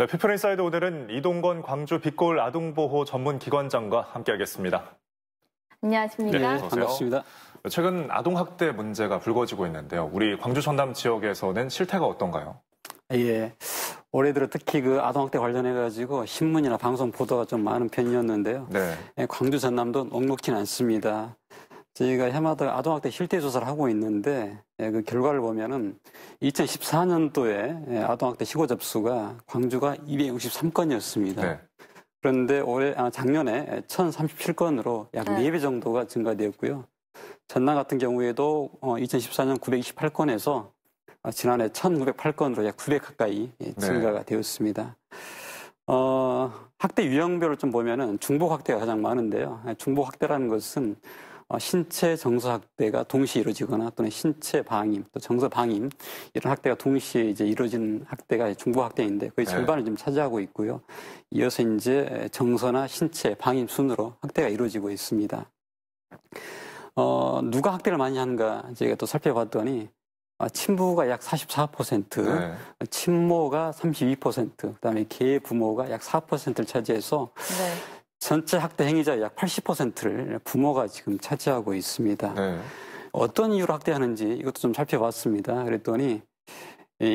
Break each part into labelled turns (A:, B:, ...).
A: 네, 피플인사이드 오늘은 이동건 광주 빛골 아동보호 전문기관장과 함께하겠습니다.
B: 안녕하십니까. 네, 반갑습니다.
A: 최근 아동학대 문제가 불거지고 있는데요. 우리 광주 전남 지역에서는 실태가 어떤가요?
B: 예. 올해 들어 특히 그 아동학대 관련해가지고 신문이나 방송 보도가 좀 많은 편이었는데요. 네. 예, 광주 전남도 녹록진 않습니다. 저희가 해마다 아동학대 실태 조사를 하고 있는데 예, 그 결과를 보면은 2014년도에 예, 아동학대 시고 접수가 광주가 263건이었습니다. 네. 그런데 올해 아, 작년에 1,037건으로 약 네. 4배 정도가 증가되었고요. 전남 같은 경우에도 2014년 어, 928건에서 어, 지난해 1,908건으로 약9배 가까이 예, 네. 증가가 네. 되었습니다. 어, 학대 유형별을 좀 보면은 중복 학대가 가장 많은데요. 중복 학대라는 것은 어, 신체 정서 학대가 동시에 이루어지거나 또는 신체 방임, 또 정서 방임 이런 학대가 동시에 이제 이루어지는 학대가 중부 학대인데 거의 네. 절반을 네. 좀 차지하고 있고요. 이어서 이제 정서나 신체 방임 순으로 학대가 이루어지고 있습니다. 어, 누가 학대를 많이 하는가 제가 또 살펴봤더니 아, 친부가 약 44%, 네. 친모가 32%, 그다음에 계부모가 약 4%를 차지해서 네. 전체 학대 행위자의 약 80%를 부모가 지금 차지하고 있습니다. 네. 어떤 이유로 학대하는지 이것도 좀 살펴봤습니다. 그랬더니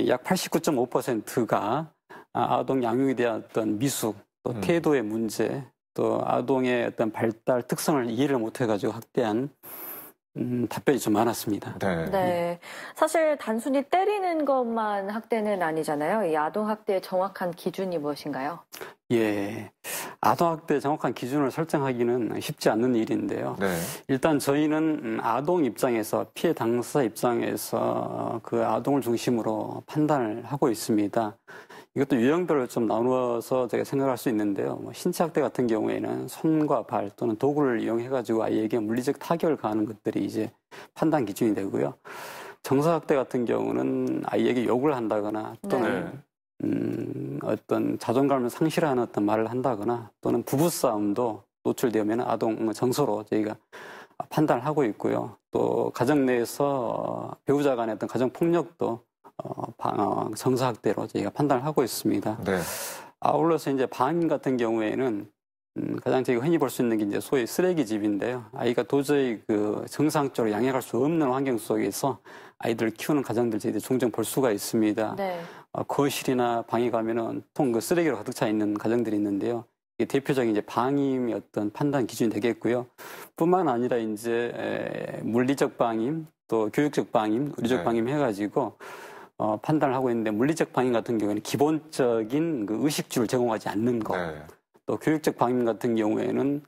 B: 약 89.5%가 아, 아동 양육에 대한 어떤 미숙, 또 음. 태도의 음. 문제, 또 아동의 어떤 발달 특성을 이해를 못해가지고 학대한 음, 답변이 좀 많았습니다. 네. 네.
A: 사실 단순히 때리는 것만 학대는 아니잖아요. 이 아동 학대의 정확한 기준이 무엇인가요?
B: 예. 아동학대 정확한 기준을 설정하기는 쉽지 않는 일인데요. 네. 일단 저희는 아동 입장에서 피해 당사 입장에서 그 아동을 중심으로 판단을 하고 있습니다. 이것도 유형별로 좀 나누어서 제가 생각할 수 있는데요. 뭐 신체 학대 같은 경우에는 손과 발 또는 도구를 이용해 가지고 아이에게 물리적 타격을 가하는 것들이 이제 판단 기준이 되고요. 정서학대 같은 경우는 아이에게 욕을 한다거나 또는 네. 음, 어떤 자존감을 상실하는 어떤 말을 한다거나 또는 부부싸움도 노출되면 아동 뭐 정서로 저희가 판단을 하고 있고요. 또 가정 내에서 어, 배우자 간의 어떤 가정 폭력도 어, 정서학대로 어, 저희가 판단을 하고 있습니다. 네. 아울러서 이제 반 같은 경우에는 음, 가장 저희가 흔히 볼 수 있는 게 이제 소위 쓰레기집인데요. 아이가 도저히 그 정상적으로 양육할 수 없는 환경 속에서 아이들을 키우는 가정들 저희들 종종 볼 수가 있습니다. 네. 어, 거실이나 방에 가면은 통 그 쓰레기로 가득 차 있는 가정들이 있는데요. 대표적인 이제 방임이 어떤 판단 기준이 되겠고요. 뿐만 아니라 이제 물리적 방임, 또 교육적 방임, 의료적 네. 방임 해가지고 어, 판단을 하고 있는데 물리적 방임 같은 경우에는 기본적인 그 의식주를 제공하지 않는 것. 네. 또 교육적 방임 같은 경우에는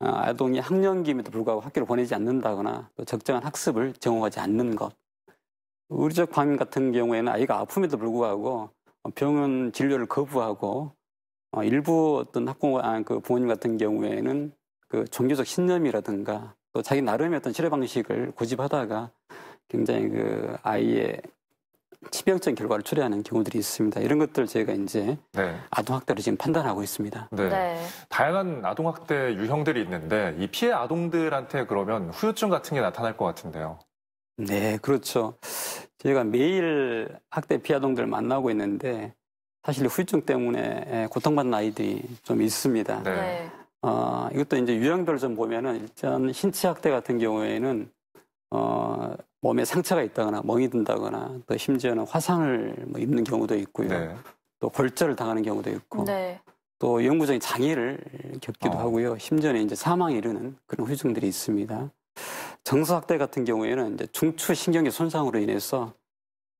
B: 아, 아동이 학년기임에도 불구하고 학교를 보내지 않는다거나 또 적정한 학습을 제공하지 않는 것. 의료적 과민 같은 경우에는 아이가 아픔에도 불구하고 어, 병원 진료를 거부하고 어, 일부 어떤 학부모, 아, 그 부모님 같은 경우에는 그 종교적 신념이라든가 또 자기 나름의 어떤 치료 방식을 고집하다가 굉장히 그 아이의 치명적인 결과를 초래하는 경우들이 있습니다. 이런 것들 제가 이제 네. 아동학대로 지금 판단하고 있습니다. 네. 네. 다양한 아동학대 유형들이 있는데 이 피해 아동들한테 그러면 후유증 같은 게 나타날 것 같은데요. 네, 그렇죠. 저희가 매일 학대 피아동들 만나고 있는데 사실 후유증 때문에 예, 고통받는 아이들이 좀 있습니다. 네. 네. 어, 이것도 이제 유형별로 좀 보면은 일단 신체 학대 같은 경우에는 어, 몸에 상처가 있다거나 멍이 든다거나 또 심지어는 화상을 뭐 입는 경우도 있고요. 네. 또 골절을 당하는 경우도 있고 네. 또 영구적인 장애를 겪기도 어. 하고요. 심지어는 이제 사망에 이르는 그런 후유증들이 있습니다. 정서학대 같은 경우에는 이제 중추 신경계 손상으로 인해서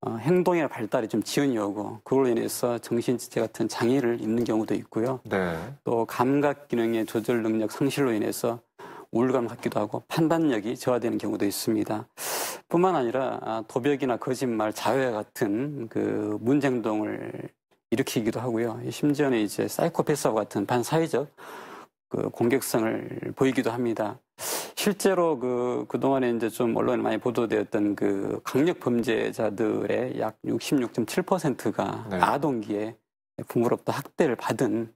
B: 어, 행동의 발달이 좀 지연이 오고 그걸로 인해서 정신지체 같은 장애를 입는 경우도 있고요. 네. 또 감각 기능의 조절 능력 상실로 인해서 우울감 갖기도 하고 판단력이 저하되는 경우도 있습니다. 뿐만 아니라 아, 도벽이나 거짓말, 자회 같은 그 문쟁동을 일으키기도 하고요. 심지어는 이제 사이코패스와 같은 반사회적 그 공격성을 보이기도 합니다. 실제로 그, 그동안에 이제 좀 언론에 많이 보도되었던 그 강력 범죄자들의 약 66.7%가 네. 아동기에 부모로부터 학대를 받은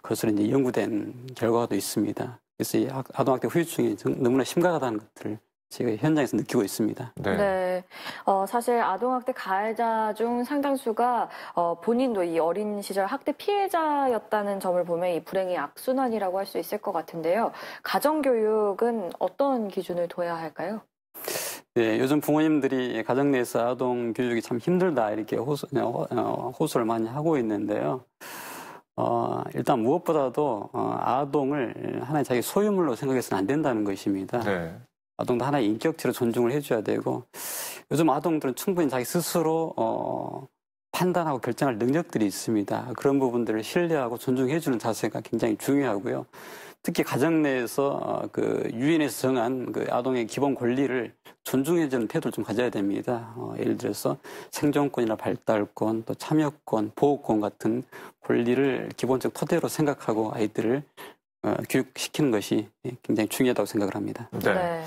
B: 것으로 이제 연구된 결과도 있습니다. 그래서 이 아동학대 후유증이 너무나 심각하다는 것들을 지금 현장에서 느끼고 있습니다. 네.
A: 네. 어, 사실 아동학대 가해자 중 상당수가 어, 본인도 이 어린 시절 학대 피해자였다는 점을 보면 이 불행이 악순환이라고 할 수 있을 것 같은데요. 가정교육은 어떤 기준을 둬야 할까요?
B: 네, 요즘 부모님들이 가정 내에서 아동 교육이 참 힘들다 이렇게 호소, 어, 어, 호소를 많이 하고 있는데요. 어, 일단 무엇보다도 어, 아동을 하나의 자기 소유물로 생각해서는 안 된다는 것입니다. 네. 아동도 하나의 인격체로 존중을 해줘야 되고 요즘 아동들은 충분히 자기 스스로 어, 판단하고 결정할 능력들이 있습니다. 그런 부분들을 신뢰하고 존중해주는 자세가 굉장히 중요하고요. 특히 가정 내에서 어, 그 유엔에서 정한 그 아동의 기본 권리를 존중해주는 태도를 좀 가져야 됩니다. 어, 예를 들어서 생존권이나 발달권, 또 참여권, 보호권 같은 권리를 기본적 토대로 생각하고 아이들을 어, 교육시키는 것이 굉장히 중요하다고 생각을 합니다. 네. 네.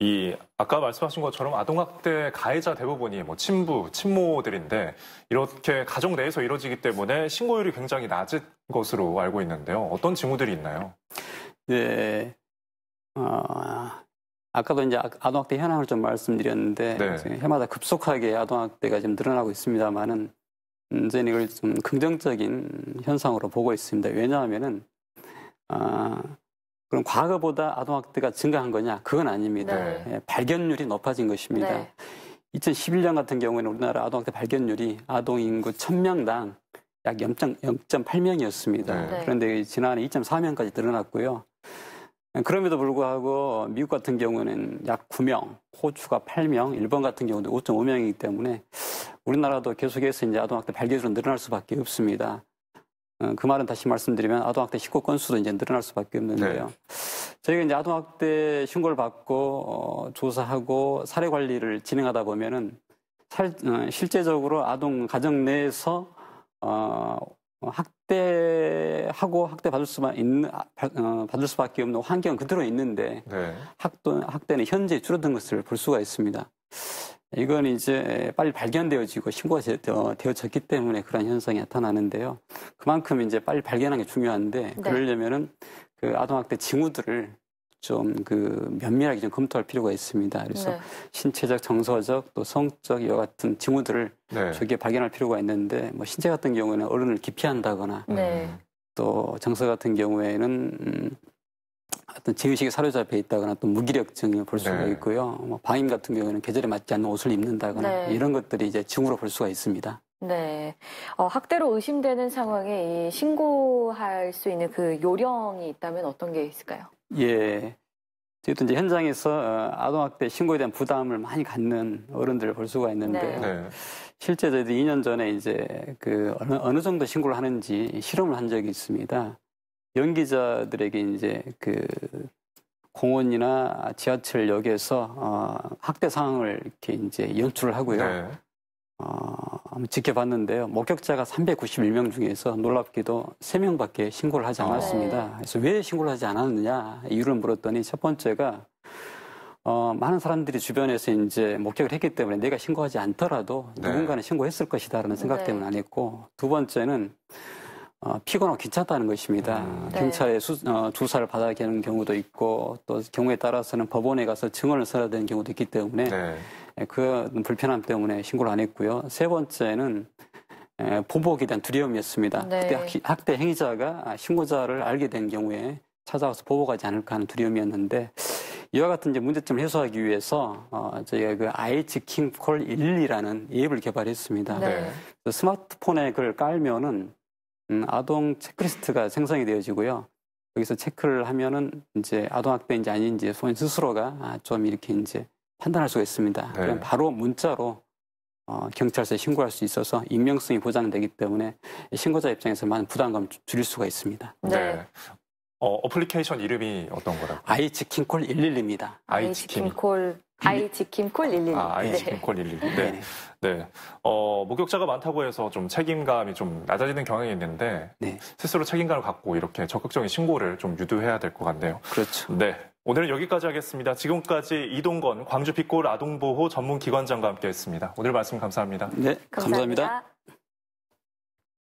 B: 이
A: 아까 말씀하신 것처럼 아동학대 가해자 대부분이 뭐 친부, 친모들인데 이렇게 가정 내에서 이루어지기 때문에 신고율이
B: 굉장히 낮은 것으로 알고 있는데요. 어떤 징후들이 있나요? 네. 어, 아까도 이제 아동학대 현황을 좀 말씀드렸는데 네. 해마다 급속하게 아동학대가 좀 늘어나고 있습니다만은 저는 이걸 좀 긍정적인 현상으로 보고 있습니다. 왜냐하면은 아, 그럼 과거보다 아동학대가 증가한 거냐? 그건 아닙니다. 네. 예, 발견률이 높아진 것입니다. 네. 2011년 같은 경우에는 우리나라 아동학대 발견률이 아동 인구 1000명당 약 0.8명이었습니다. 네. 그런데 지난해 2.4명까지 늘어났고요. 그럼에도 불구하고 미국 같은 경우는 약 9명, 호주가 8명, 일본 같은 경우도 5.5명이기 때문에 우리나라도 계속해서 이제 아동학대 발견으로 늘어날 수밖에 없습니다. 어, 그 말은 다시 말씀드리면 아동학대 신고 건수도 이제 늘어날 수밖에 없는 데 네. 거예요. 저희가 이제 아동학대 신고를 받고 어, 조사하고 사례 관리를 진행하다 보면은 살, 어, 실제적으로 아동 가정 내에서 어, 학대하고 학대 받을 수만 있는 아, 어, 받을 수밖에 없는 환경 그대로 있는데 네. 학도, 학대는 현재 줄어든 것을 볼 수가 있습니다. 이건 이제 빨리 발견되어지고 신고가 어, 되어졌기 때문에 그런 현상이 나타나는데요. 그만큼 이제 빨리 발견하는 게 중요한데 네. 그러려면은 그 아동학대 징후들을 좀 그 면밀하게 좀 검토할 필요가 있습니다. 그래서 네. 신체적, 정서적, 또 성적 이와 같은 징후들을 네. 저기에 발견할 필요가 있는데 뭐 신체 같은 경우에는 어른을 기피한다거나 네. 또 정서 같은 경우에는 음, 어떤 제의식에 사로잡혀 있다거나 또 무기력증을 볼 수가 네. 있고요. 뭐 방임 같은 경우에는 계절에 맞지 않는 옷을 입는다거나 네. 이런 것들이 이제 증후로 볼 수가 있습니다.
A: 네. 어, 학대로 의심되는 상황에 이 신고할 수 있는 그 요령이 있다면 어떤 게 있을까요?
B: 예. 저희도 이제 현장에서 어, 아동학대 신고에 대한 부담을 많이 갖는 어른들을 볼 수가 있는데 네. 네. 실제 저희도 2년 전에 이제 그 어느, 어느 정도 신고를 하는지 실험을 한 적이 있습니다. 연기자들에게 이제 그 공원이나 지하철역에서 어, 학대 상황을 이렇게 이제 연출을 하고요. 네. 어, 한번 지켜봤는데요. 목격자가 391명 중에서 놀랍기도 3명밖에 신고를 하지 아. 않았습니다. 네. 그래서 왜 신고를 하지 않았느냐 이유를 물었더니 첫 번째가 어, 많은 사람들이 주변에서 이제 목격을 했기 때문에 내가 신고하지 않더라도 네. 누군가는 신고했을 것이다라는 생각 네. 때문에 안 했고 두 번째는 어, 피곤하고 귀찮다는 것입니다. 음, 네. 경찰에 수, 어, 조사를 받아야 되는 경우도 있고 또 경우에 따라서는 법원에 가서 증언을 써야 되는 경우도 있기 때문에 네. 그 불편함 때문에 신고를 안 했고요. 세 번째는 에, 예, 보복에 대한 두려움이었습니다. 네. 그때 학, 학대 행위자가 신고자를 알게 된 경우에 찾아와서 보복하지 않을까 하는 두려움이었는데 이와 같은 이제 문제점을 해소하기 위해서 어, 저희가 그이치 킹콜 12라는 앱을 개발했습니다. 네. 스마트폰에 그걸 깔면은 음, 아동 체크리스트가 생성이 되어지고요. 여기서 체크를 하면은 이제 아동학대인지 아닌지 소인 스스로가 아, 좀 이렇게 이제 판단할 수가 있습니다. 네. 그럼 바로 문자로 어, 경찰서에 신고할 수 있어서 익명성이 보장되기 때문에 신고자 입장에서 많은 부담감 을 줄일 수가 있습니다. 네. 네. 어, 어플리케이션 이름이 어떤 거라고? 아이 치킴콜 112입니다. 아이 치킴콜
A: 아이 치킴콜 112. 아, 아이 네. 지킴콜 112. 네. 네. 네. 어, 목격자가 많다고 해서 좀 책임감이 좀 낮아지는 경향이 있는데 네. 스스로 책임감을 갖고 이렇게 적극적인 신고를 좀 유도해야 될 것 같네요. 그렇죠. 네. 오늘은 여기까지 하겠습니다. 지금까지 이동건 광주 빛골 아동보호 전문 기관장과 함께했습니다. 오늘 말씀 감사합니다. 네, 감사합니다. 감사합니다.